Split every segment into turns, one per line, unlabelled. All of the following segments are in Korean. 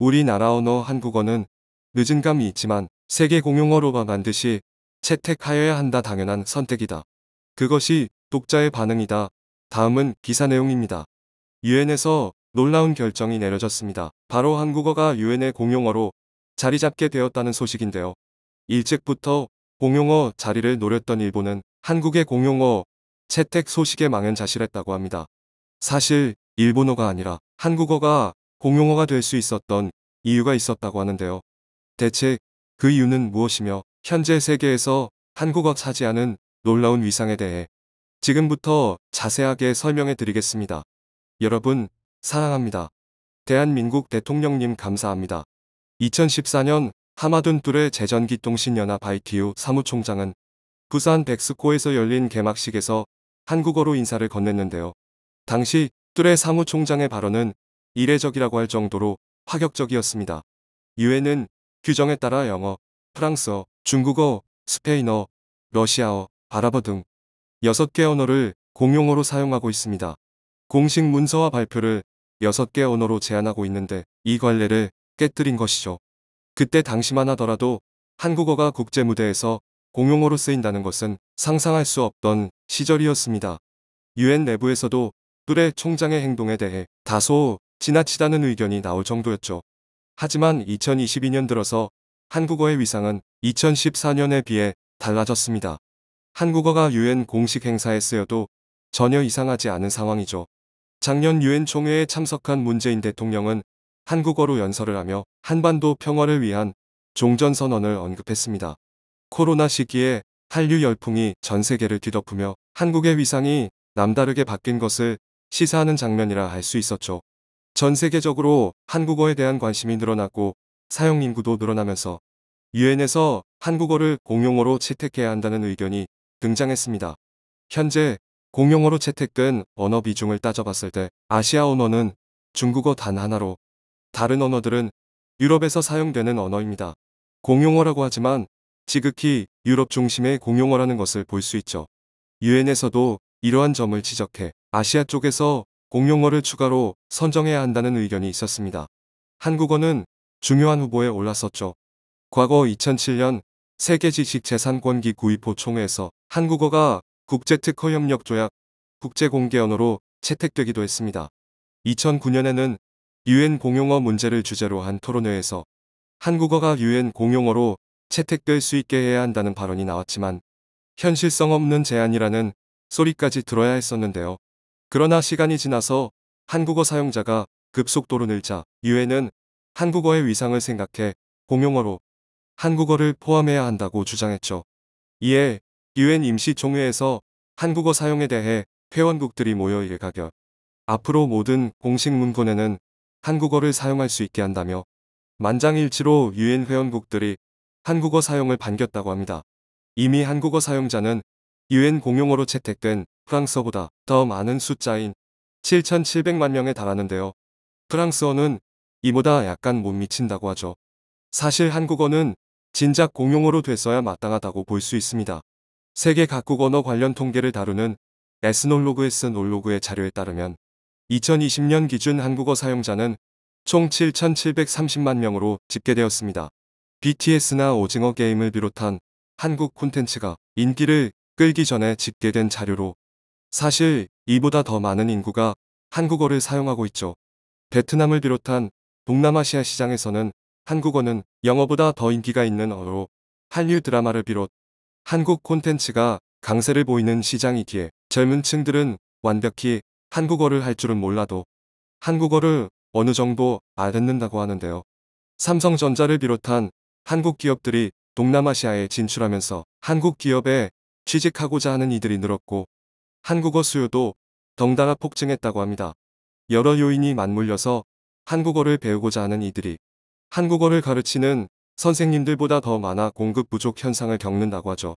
우리나라 언어 한국어는 늦은 감이 있지만 세계 공용어로 반드시 채택하여야 한다 당연한 선택이다. 그것이 독자의 반응이다. 다음은 기사 내용입니다. 유엔에서 놀라운 결정이 내려졌습니다. 바로 한국어가 유엔의 공용어로 자리 잡게 되었다는 소식인데요. 일찍부터 공용어 자리를 노렸던 일본은 한국의 공용어 채택 소식에 망연자실했다고 합니다. 사실 일본어가 아니라 한국어가 공용어가 될 수 있었던 이유가 있었다고 하는데요. 대체 그 이유는 무엇이며 현재 세계에서 한국어 차지하는 놀라운 위상에 대해 지금부터 자세하게 설명해 드리겠습니다. 여러분, 사랑합니다. 대한민국 대통령님 감사합니다. 2014년 하마둔 뚜레 재전기통신연합 ITU 사무총장은 부산 백스코에서 열린 개막식에서 한국어로 인사를 건넸는데요. 당시 뚜레 사무총장의 발언은 이례적이라고 할 정도로 파격적이었습니다. 유엔은 규정에 따라 영어, 프랑스어, 중국어, 스페인어, 러시아어, 아랍어 등 6개 언어를 공용어로 사용하고 있습니다. 공식 문서와 발표를 6개 언어로 제한하고 있는데 이 관례를 깨뜨린 것이죠. 그때 당시만 하더라도 한국어가 국제무대에서 공용어로 쓰인다는 것은 상상할 수 없던 시절이었습니다. 유엔 내부에서도 뚜레 총장의 행동에 대해 다소 지나치다는 의견이 나올 정도였죠. 하지만 2022년 들어서 한국어의 위상은 2014년에 비해 달라졌습니다. 한국어가 유엔 공식 행사에 쓰여도 전혀 이상하지 않은 상황이죠. 작년 유엔 총회에 참석한 문재인 대통령은 한국어로 연설을 하며 한반도 평화를 위한 종전선언을 언급했습니다. 코로나 시기에 한류 열풍이 전 세계를 뒤덮으며 한국의 위상이 남다르게 바뀐 것을 시사하는 장면이라 할 수 있었죠. 전 세계적으로 한국어에 대한 관심이 늘어났고 사용 인구도 늘어나면서 유엔에서 한국어를 공용어로 채택해야 한다는 의견이 등장했습니다. 현재 공용어로 채택된 언어 비중을 따져봤을 때 아시아 언어는 중국어 단 하나로 다른 언어들은 유럽에서 사용되는 언어입니다. 공용어라고 하지만 지극히 유럽 중심의 공용어라는 것을 볼 수 있죠. 유엔에서도 이러한 점을 지적해 아시아 쪽에서 공용어를 추가로 선정해야 한다는 의견이 있었습니다. 한국어는 중요한 후보에 올랐었죠. 과거 2007년 세계지식재산권기 구입 보총회에서 한국어가 국제특허협력조약 국제공개언어로 채택되기도 했습니다. 2009년에는 유엔 공용어 문제를 주제로 한 토론회에서 한국어가 유엔 공용어로 채택될 수 있게 해야 한다는 발언이 나왔지만 현실성 없는 제안이라는 소리까지 들어야 했었는데요. 그러나 시간이 지나서 한국어 사용자가 급속도로 늘자 유엔은 한국어의 위상을 생각해 공용어로 한국어를 포함해야 한다고 주장했죠. 이에 유엔 임시총회에서 한국어 사용에 대해 회원국들이 모여 일가결. 앞으로 모든 공식 문건에는 한국어를 사용할 수 있게 한다며 만장일치로 유엔 회원국들이 한국어 사용을 반겼다고 합니다. 이미 한국어 사용자는 유엔 공용어로 채택된 프랑스어보다 더 많은 숫자인 7,700만 명에 달하는데요. 프랑스어는 이보다 약간 못 미친다고 하죠. 사실 한국어는 진작 공용어로 됐어야 마땅하다고 볼 수 있습니다. 세계 각국 언어 관련 통계를 다루는 에스놀로그에스 놀로그의 자료에 따르면 2020년 기준 한국어 사용자는 총 7,730만 명으로 집계되었습니다. BTS나 오징어 게임을 비롯한 한국 콘텐츠가 인기를 끌기 전에 집계된 자료로 사실 이보다 더 많은 인구가 한국어를 사용하고 있죠. 베트남을 비롯한 동남아시아 시장에서는 한국어는 영어보다 더 인기가 있는 어로 한류 드라마를 비롯 한국 콘텐츠가 강세를 보이는 시장이기에 젊은 층들은 완벽히 한국어를 할 줄은 몰라도 한국어를 어느 정도 알듣는다고 하는데요. 삼성전자를 비롯한 한국 기업들이 동남아시아에 진출하면서 한국 기업에 취직하고자 하는 이들이 늘었고 한국어 수요도 덩달아 폭증했다고 합니다. 여러 요인이 맞물려서 한국어를 배우고자 하는 이들이 한국어를 가르치는 선생님들보다 더 많아 공급 부족 현상을 겪는다고 하죠.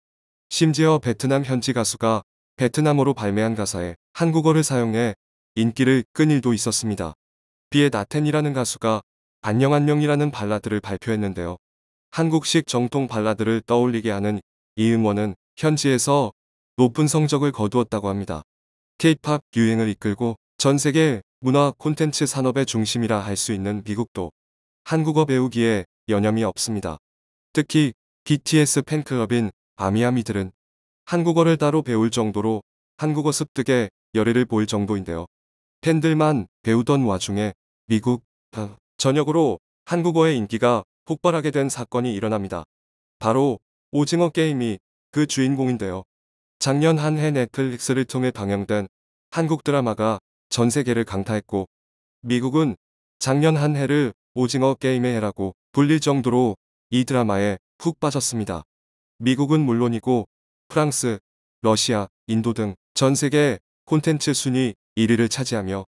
심지어 베트남 현지 가수가 베트남어로 발매한 가사에 한국어를 사용해 인기를 끈 일도 있었습니다. 비에 나텐이라는 가수가 안녕 안녕이라는 발라드를 발표했는데요. 한국식 정통 발라드를 떠올리게 하는 이 음원은 현지에서 높은 성적을 거두었다고 합니다. K-팝 유행을 이끌고 전 세계 문화 콘텐츠 산업의 중심이라 할 수 있는 미국도 한국어 배우기에 여념이 없습니다. 특히 BTS 팬클럽인 아미아미들은 한국어를 따로 배울 정도로 한국어 습득에 열의를 보일 정도인데요. 팬들만 배우던 와중에 미국 아, 전역으로 한국어의 인기가 폭발하게 된 사건이 일어납니다. 바로 오징어 게임이 그 주인공인데요. 작년 한 해 넷플릭스를 통해 방영된 한국 드라마가 전 세계를 강타했고 미국은 작년 한 해를 오징어 게임의 해라고 불릴 정도로 이 드라마에 푹 빠졌습니다. 미국은 물론이고 프랑스, 러시아, 인도 등 전 세계 콘텐츠 순위 1위를 차지하며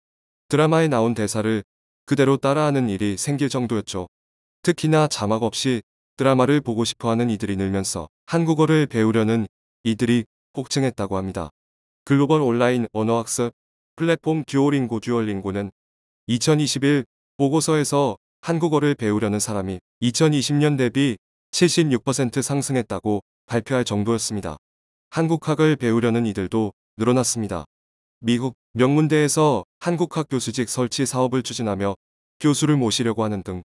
드라마에 나온 대사를 그대로 따라하는 일이 생길 정도였죠. 특히나 자막 없이 드라마를 보고 싶어하는 이들이 늘면서 한국어를 배우려는 이들이 폭증했다고 합니다. 글로벌 온라인 언어학습 플랫폼 듀오링고 듀얼링고는 2021 보고서에서 한국어를 배우려는 사람이 2020년 대비 76% 상승했다고 발표할 정도였습니다. 한국학을 배우려는 이들도 늘어났습니다. 미국 명문대에서 한국학 교수직 설치 사업을 추진하며 교수를 모시려고 하는 등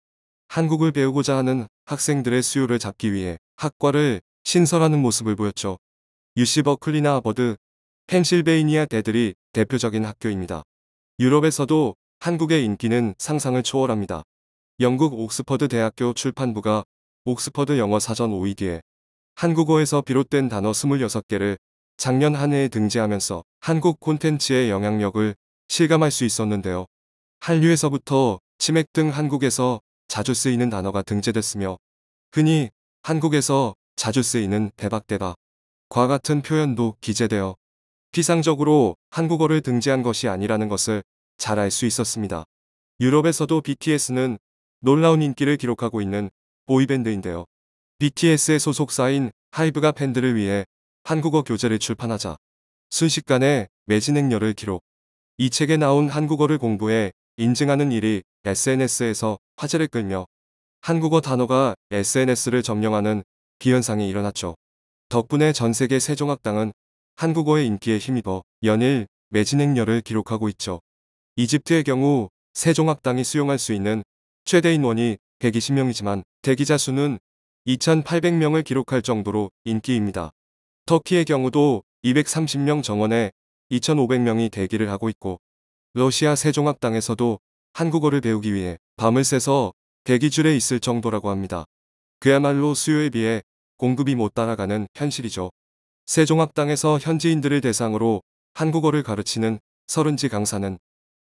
한국을 배우고자 하는 학생들의 수요를 잡기 위해 학과를 신설하는 모습을 보였죠. UC 버클리나 아버드 펜실베이니아 대들이 대표적인 학교입니다. 유럽에서도 한국의 인기는 상상을 초월합니다. 영국 옥스퍼드 대학교 출판부가 옥스퍼드 영어 사전 5위 기에 한국어에서 비롯된 단어 26개를 작년 한 해에 등재하면서 한국 콘텐츠의 영향력을 실감할 수 있었는데요. 한류에서부터 치맥 등 한국에서 자주 쓰이는 단어가 등재됐으며 흔히 한국에서 자주 쓰이는 대박대박 과 같은 표현도 기재되어 피상적으로 한국어를 등재한 것이 아니라는 것을 잘 알 수 있었습니다. 유럽에서도 BTS는 놀라운 인기를 기록하고 있는 보이밴드인데요. BTS의 소속사인 하이브가 팬들을 위해 한국어 교재를 출판하자 순식간에 매진 행렬을 기록. 이 책에 나온 한국어를 공부해 인증하는 일이 SNS에서 화제를 끌며 한국어 단어가 SNS를 점령하는 비현상이 일어났죠. 덕분에 전세계 세종학당은 한국어의 인기에 힘입어 연일 매진행렬을 기록하고 있죠. 이집트의 경우 세종학당이 수용할 수 있는 최대 인원이 120명이지만 대기자 수는 2,800명을 기록할 정도로 인기입니다. 터키의 경우도 230명 정원에 2,500명이 대기를 하고 있고 러시아 세종학당에서도 한국어를 배우기 위해 밤을 새서 대기줄에 있을 정도라고 합니다. 그야말로 수요에 비해 공급이 못 따라가는 현실이죠. 세종학당에서 현지인들을 대상으로 한국어를 가르치는 서른지 강사는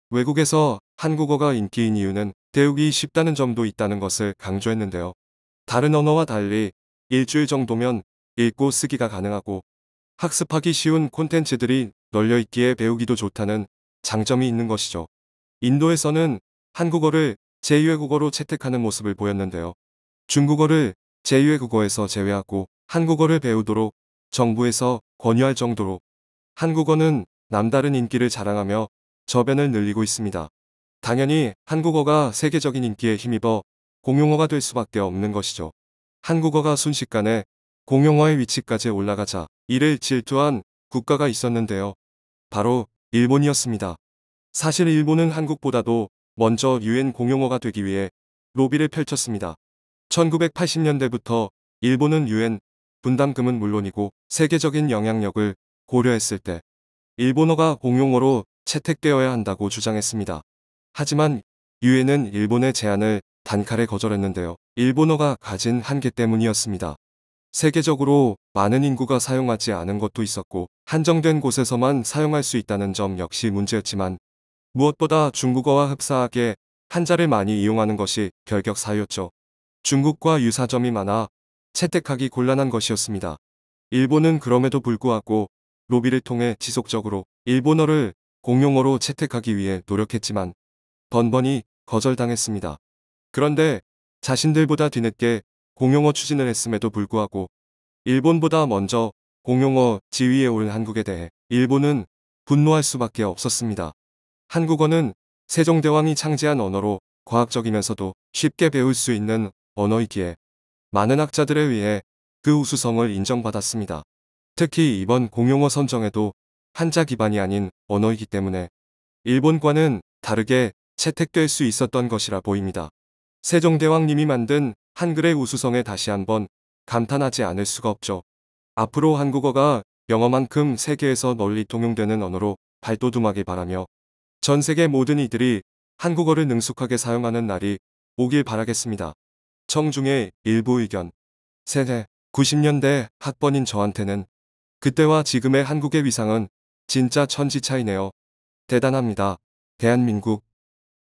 외국에서 한국어가 인기인 이유는 배우기 쉽다는 점도 있다는 것을 강조했는데요. 다른 언어와 달리 일주일 정도면 읽고 쓰기가 가능하고 학습하기 쉬운 콘텐츠들이 널려 있기에 배우기도 좋다는 장점이 있는 것이죠. 인도에서는 한국어를 제2외국어로 채택하는 모습을 보였는데요. 중국어를 제2회 국어에서 제외하고 한국어를 배우도록 정부에서 권유할 정도로 한국어는 남다른 인기를 자랑하며 저변을 늘리고 있습니다. 당연히 한국어가 세계적인 인기에 힘입어 공용어가 될 수밖에 없는 것이죠. 한국어가 순식간에 공용어의 위치까지 올라가자 이를 질투한 국가가 있었는데요. 바로 일본이었습니다. 사실 일본은 한국보다도 먼저 유엔 공용어가 되기 위해 로비를 펼쳤습니다. 1980년대부터 일본은 유엔 분담금은 물론이고 세계적인 영향력을 고려했을 때 일본어가 공용어로 채택되어야 한다고 주장했습니다. 하지만 유엔은 일본의 제안을 단칼에 거절했는데요. 일본어가 가진 한계 때문이었습니다. 세계적으로 많은 인구가 사용하지 않은 것도 있었고 한정된 곳에서만 사용할 수 있다는 점 역시 문제였지만 무엇보다 중국어와 흡사하게 한자를 많이 이용하는 것이 결격 사유였죠. 중국과 유사점이 많아 채택하기 곤란한 것이었습니다. 일본은 그럼에도 불구하고 로비를 통해 지속적으로 일본어를 공용어로 채택하기 위해 노력했지만 번번이 거절당했습니다. 그런데 자신들보다 뒤늦게 공용어 추진을 했음에도 불구하고 일본보다 먼저 공용어 지위에 올 한국에 대해 일본은 분노할 수밖에 없었습니다. 한국어는 세종대왕이 창제한 언어로 과학적이면서도 쉽게 배울 수 있는 언어이기에 많은 학자들에 의해 그 우수성을 인정받았습니다. 특히 이번 공용어 선정에도 한자 기반이 아닌 언어이기 때문에 일본과는 다르게 채택될 수 있었던 것이라 보입니다. 세종대왕님이 만든 한글의 우수성에 다시 한번 감탄하지 않을 수가 없죠. 앞으로 한국어가 영어만큼 세계에서 널리 통용되는 언어로 발돋움하기 바라며 전 세계 모든 이들이 한국어를 능숙하게 사용하는 날이 오길 바라겠습니다. 청중의 일부 의견. 세대 90년대 학번인 저한테는 그때와 지금의 한국의 위상은 진짜 천지 차이네요. 대단합니다. 대한민국.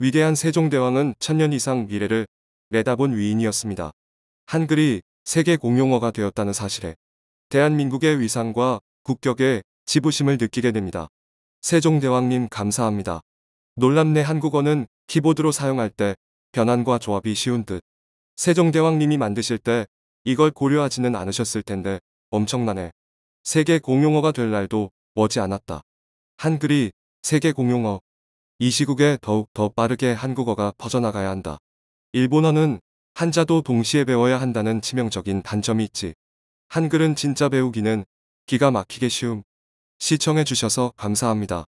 위대한 세종대왕은 천년 이상 미래를 내다본 위인이었습니다. 한글이 세계 공용어가 되었다는 사실에 대한민국의 위상과 국격에 지부심을 느끼게 됩니다. 세종대왕님 감사합니다. 놀랍네 한국어는 키보드로 사용할 때 변환과 조합이 쉬운 듯 세종대왕님이 만드실 때 이걸 고려하지는 않으셨을 텐데 엄청나네. 세계 공용어가 될 날도 머지 않았다. 한글이 세계 공용어. 이 시국에 더욱 더 빠르게 한국어가 퍼져나가야 한다. 일본어는 한자도 동시에 배워야 한다는 치명적인 단점이 있지. 한글은 진짜 배우기는 기가 막히게 쉬움. 시청해주셔서 감사합니다.